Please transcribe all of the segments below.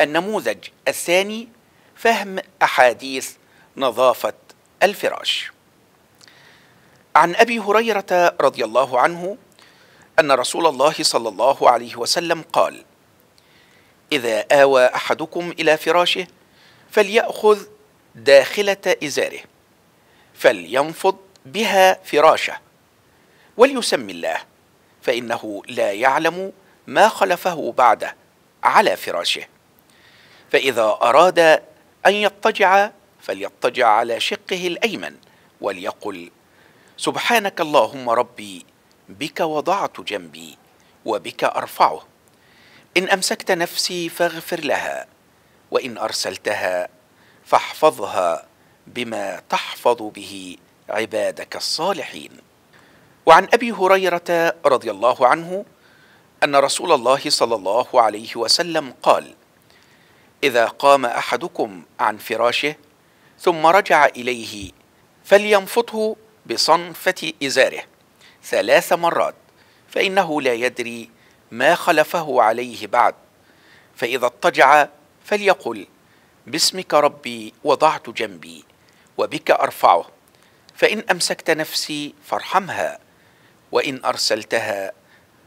النموذج الثاني فهم أحاديث نظافة الفراش عن أبي هريرة رضي الله عنه أن رسول الله صلى الله عليه وسلم قال إذا آوى أحدكم إلى فراشه فليأخذ داخلة إزاره فلينفض بها فراشه وليسمي الله فإنه لا يعلم ما خلفه بعده على فراشه فإذا أراد أن يضطجع فليضطجع على شقه الأيمن وليقل سبحانك اللهم ربي بك وضعت جنبي وبك أرفعه إن أمسكت نفسي فاغفر لها وإن أرسلتها فاحفظها بما تحفظ به عبادك الصالحين وعن ابي هريره رضي الله عنه ان رسول الله صلى الله عليه وسلم قال اذا قام احدكم عن فراشه ثم رجع اليه فلينفطه بصنفه ازاره ثلاث مرات فانه لا يدري ما خلفه عليه بعد فاذا اضطجع فليقل باسمك ربي وضعت جنبي وبك ارفعه فان امسكت نفسي فارحمها وان ارسلتها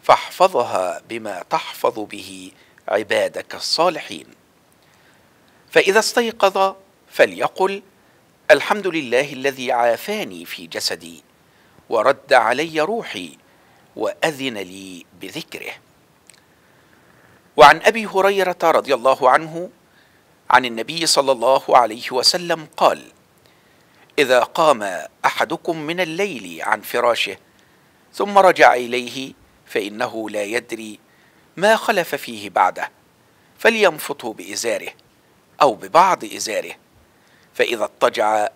فاحفظها بما تحفظ به عبادك الصالحين فإذا استيقظ فليقل الحمد لله الذي عافاني في جسدي ورد علي روحي وأذن لي بذكره وعن أبي هريرة رضي الله عنه عن النبي صلى الله عليه وسلم قال إذا قام أحدكم من الليل عن فراشه ثم رجع إليه فإنه لا يدري ما خلف فيه بعده فلينفطه بإزاره أو ببعض إزاره فإذا اضطجع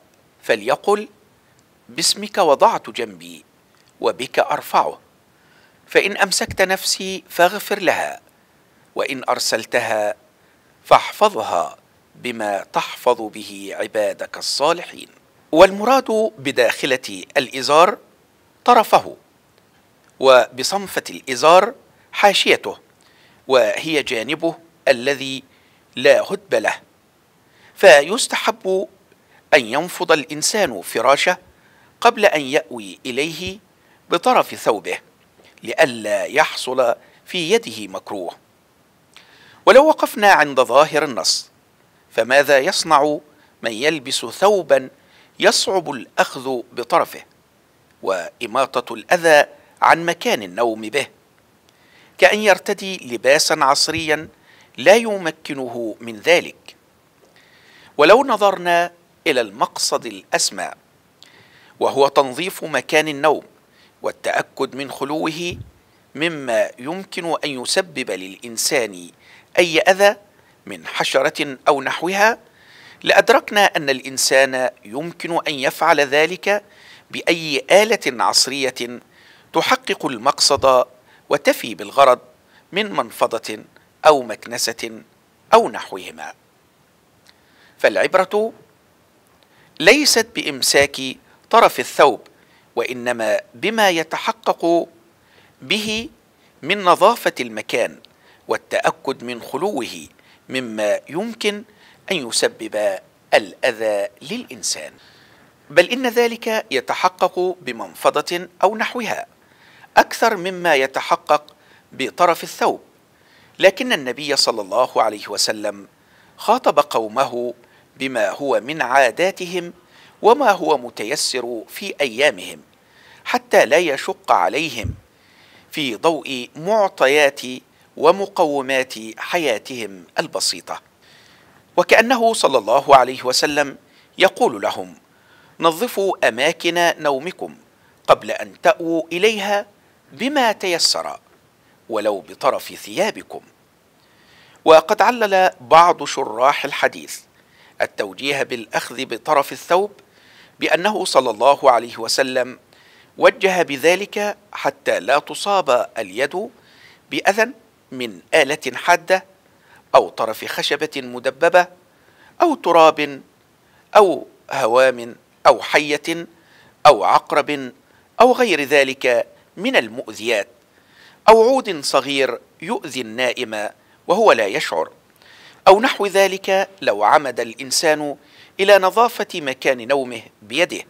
فليقل باسمك وضعت جنبي وبك أرفعه فإن أمسكت نفسي فاغفر لها وإن أرسلتها فاحفظها بما تحفظ به عبادك الصالحين والمراد بداخلة الإزار طرفه وبصنفة الإزار حاشيته وهي جانبه الذي لا هدب له فيستحب أن ينفض الإنسان فراشه قبل أن يأوي إليه بطرف ثوبه لئلا يحصل في يده مكروه ولو وقفنا عند ظاهر النص فماذا يصنع من يلبس ثوبا يصعب الأخذ بطرفه وإماطة الأذى عن مكان النوم به كأن يرتدي لباسا عصريا لا يمكنه من ذلك ولو نظرنا الى المقصد الاسمى وهو تنظيف مكان النوم والتاكد من خلوه مما يمكن ان يسبب للانسان اي اذى من حشره او نحوها لادركنا ان الانسان يمكن ان يفعل ذلك باي اله عصريه تحقق المقصد وتفي بالغرض من منفضه او مكنسه او نحوهما فالعبرة ليست بإمساك طرف الثوب وإنما بما يتحقق به من نظافة المكان والتأكد من خلوه مما يمكن أن يسبب الأذى للإنسان بل إن ذلك يتحقق بمنفضة أو نحوها أكثر مما يتحقق بطرف الثوب لكن النبي صلى الله عليه وسلم خاطب قومه بما هو من عاداتهم وما هو متيسر في ايامهم حتى لا يشق عليهم في ضوء معطيات ومقومات حياتهم البسيطه وكانه صلى الله عليه وسلم يقول لهم نظفوا اماكن نومكم قبل ان تاووا اليها بما تيسر ولو بطرف ثيابكم وقد علل بعض شراح الحديث التوجيه بالاخذ بطرف الثوب بانه صلى الله عليه وسلم وجه بذلك حتى لا تصاب اليد باذى من اله حاده او طرف خشبه مدببه او تراب او هوام او حيه او عقرب او غير ذلك من المؤذيات او عود صغير يؤذي النائم وهو لا يشعر أو نحو ذلك لو عمد الإنسان إلى نظافة مكان نومه بيده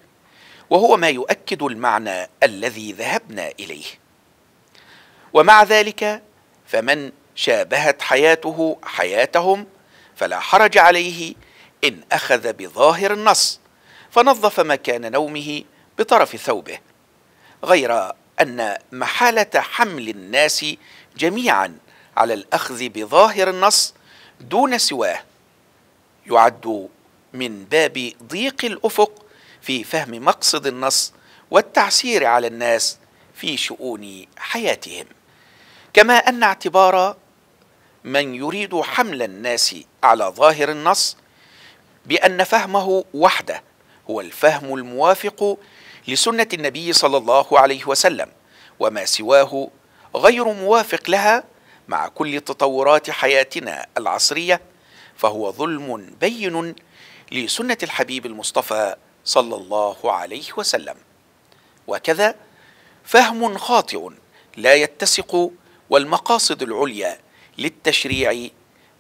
وهو ما يؤكد المعنى الذي ذهبنا إليه ومع ذلك فمن شابهت حياته حياتهم فلا حرج عليه إن أخذ بظاهر النص فنظف مكان نومه بطرف ثوبه غير أن محالة حمل الناس جميعا على الأخذ بظاهر النص دون سواه يعد من باب ضيق الافق في فهم مقصد النص والتعسير على الناس في شؤون حياتهم كما ان اعتبار من يريد حمل الناس على ظاهر النص بان فهمه وحده هو الفهم الموافق لسنه النبي صلى الله عليه وسلم وما سواه غير موافق لها مع كل تطورات حياتنا العصريه فهو ظلم بين لسنه الحبيب المصطفى صلى الله عليه وسلم وكذا فهم خاطئ لا يتسق والمقاصد العليا للتشريع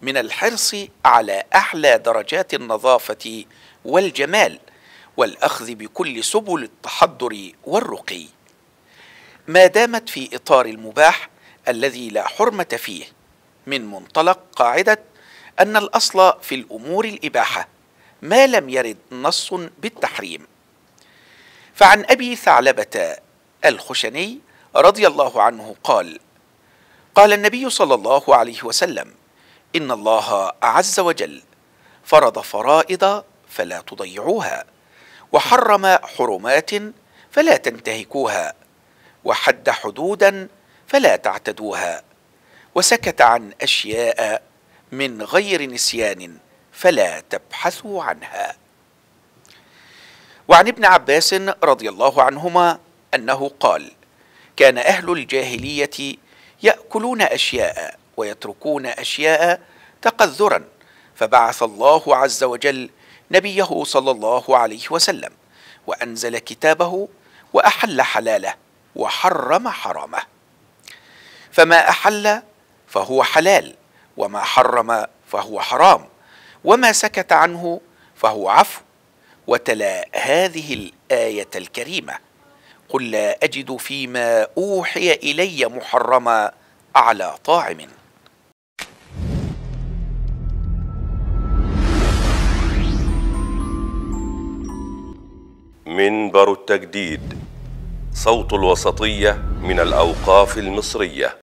من الحرص على اعلى درجات النظافه والجمال والاخذ بكل سبل التحضر والرقي ما دامت في اطار المباح الذي لا حرمة فيه من منطلق قاعدة أن الأصل في الأمور الإباحة ما لم يرد نص بالتحريم فعن أبي ثعلبة الخشني رضي الله عنه قال قال النبي صلى الله عليه وسلم إن الله عز وجل فرض فرائض فلا تضيعوها وحرم حرمات فلا تنتهكوها وحد حدودا فلا تعتدوها وسكت عن اشياء من غير نسيان فلا تبحثوا عنها وعن ابن عباس رضي الله عنهما انه قال كان اهل الجاهليه ياكلون اشياء ويتركون اشياء تقذرا فبعث الله عز وجل نبيه صلى الله عليه وسلم وانزل كتابه واحل حلاله وحرم حرامه فما احل فهو حلال وما حرم فهو حرام وما سكت عنه فهو عفو وتلا هذه الايه الكريمه قل لا اجد فيما اوحي الي محرما على طاعم منبر التجديد صوت الوسطيه من الاوقاف المصريه